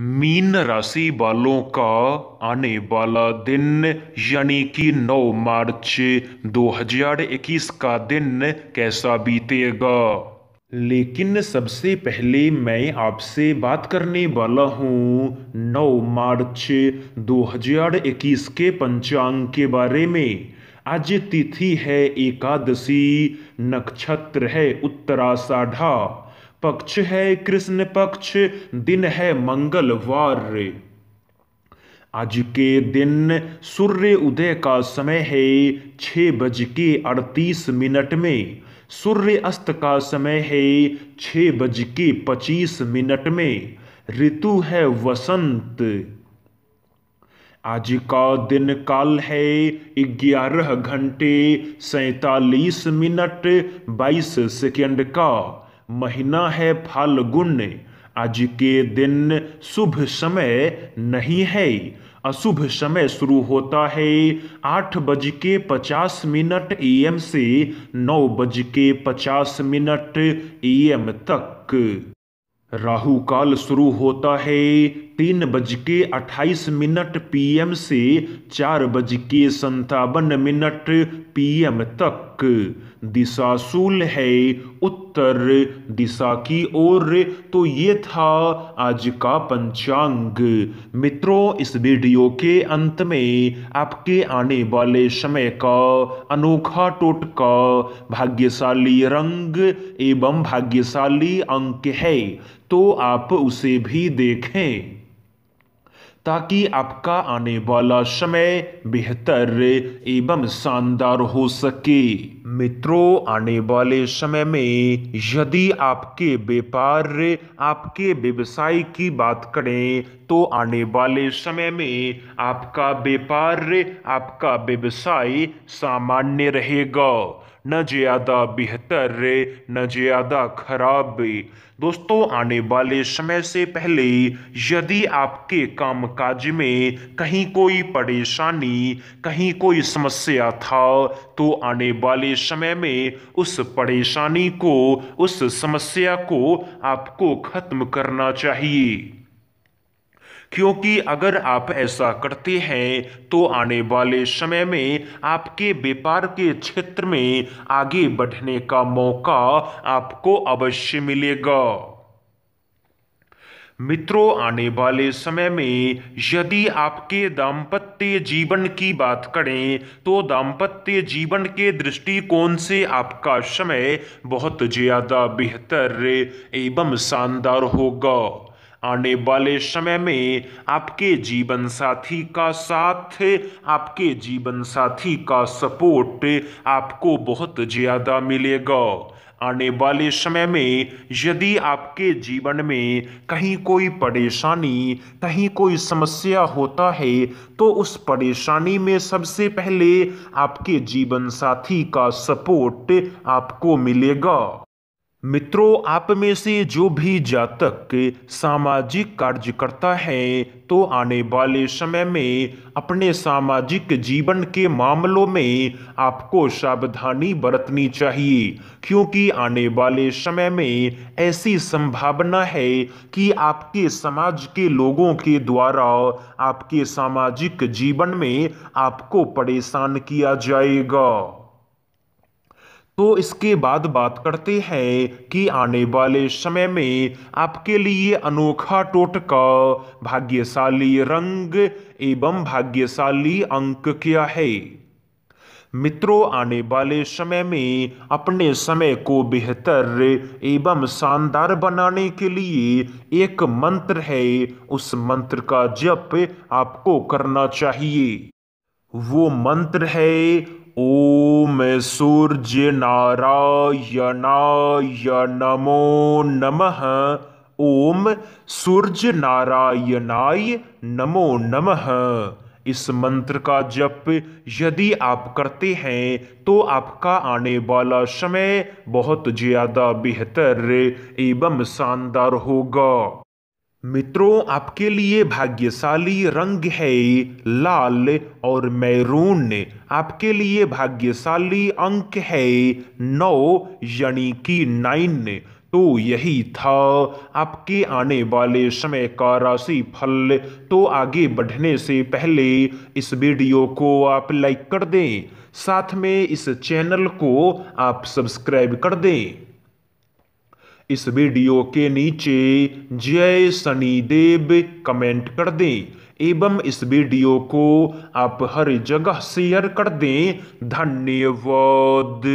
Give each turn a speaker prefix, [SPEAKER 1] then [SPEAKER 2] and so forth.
[SPEAKER 1] mean राशि वालों का आने वाला दिन यानी कि 9 मार्च 2021 का दिन कैसा बीतेगा लेकिन सबसे पहले मैं आपसे बात करने वाला हूँ 9 मार्च 2021 के पंचांग के बारे में आज तिथि है एकादशी नक्षत्र है उत्तराषाढ़ा पक्ष है कृष्ण पक्ष दिन है मंगलवार आज के दिन सूर्य उदय का समय है छ बज के अड़तीस मिनट में सूर्य अस्त का समय है छ बज के पच्चीस मिनट में ऋतु है वसंत आज का दिन काल है ग्यारह घंटे सैतालीस मिनट बाईस सेकेंड का महीना है गुण आज के दिन शुभ समय नहीं है अशुभ समय शुरू होता है आठ बज के पचास मिनट ए e एम से नौ बज के पचास मिनट ए e एम तक राहु काल शुरू होता है तीन बज के अट्ठाईस मिनट पीएम से चार बज के संतावन मिनट पीएम तक दिशा सूल है उत्तर दिशा की ओर तो ये था आज का पंचांग मित्रों इस वीडियो के अंत में आपके आने वाले समय का अनोखा टोटका भाग्यशाली रंग एवं भाग्यशाली अंक है तो आप उसे भी देखें ताकि आपका आने वाला समय बेहतर एवं शानदार हो सके मित्रों आने वाले समय में यदि आपके व्यापार आपके व्यवसाय की बात करें तो आने वाले समय में आपका व्यापार आपका व्यवसाय सामान्य रहेगा न ज़्यादा बेहतर न ज़्यादा खराब दोस्तों आने वाले समय से पहले यदि आपके कामकाज में कहीं कोई परेशानी कहीं कोई समस्या था तो आने वाले समय में उस परेशानी को उस समस्या को आपको खत्म करना चाहिए क्योंकि अगर आप ऐसा करते हैं तो आने वाले समय में आपके व्यापार के क्षेत्र में आगे बढ़ने का मौका आपको अवश्य मिलेगा मित्रों आने वाले समय में यदि आपके दाम्पत्य जीवन की बात करें तो दाम्पत्य जीवन के दृष्टिकोण से आपका समय बहुत ज़्यादा बेहतर एवं शानदार होगा आने वाले समय में आपके जीवन साथी का साथ आपके जीवन साथी का सपोर्ट आपको बहुत ज़्यादा मिलेगा आने वाले समय में यदि आपके जीवन में कहीं कोई परेशानी कहीं कोई समस्या होता है तो उस परेशानी में सबसे पहले आपके जीवन साथी का सपोर्ट आपको मिलेगा मित्रों आप में से जो भी जातक सामाजिक कार्यकर्ता है तो आने वाले समय में अपने सामाजिक जीवन के मामलों में आपको सावधानी बरतनी चाहिए क्योंकि आने वाले समय में ऐसी संभावना है कि आपके समाज के लोगों के द्वारा आपके सामाजिक जीवन में आपको परेशान किया जाएगा तो इसके बाद बात करते हैं कि आने वाले समय में आपके लिए अनोखा टोटका भाग्यशाली रंग एवं भाग्यशाली अंक क्या है मित्रों आने वाले समय में अपने समय को बेहतर एवं शानदार बनाने के लिए एक मंत्र है उस मंत्र का जप आपको करना चाहिए वो मंत्र है सूर्य नारायणाय नमो नमः ओम सूर्य नारायणाय नमो नमः इस मंत्र का जप यदि आप करते हैं तो आपका आने वाला समय बहुत ज़्यादा बेहतर एवं शानदार होगा मित्रों आपके लिए भाग्यशाली रंग है लाल और मैरून आपके लिए भाग्यशाली अंक है नौ यानी कि नाइन तो यही था आपके आने वाले समय का राशि फल तो आगे बढ़ने से पहले इस वीडियो को आप लाइक कर दें साथ में इस चैनल को आप सब्सक्राइब कर दें इस वीडियो के नीचे जय शनिदेव कमेंट कर दें एवं इस वीडियो को आप हर जगह शेयर कर दें धन्यवाद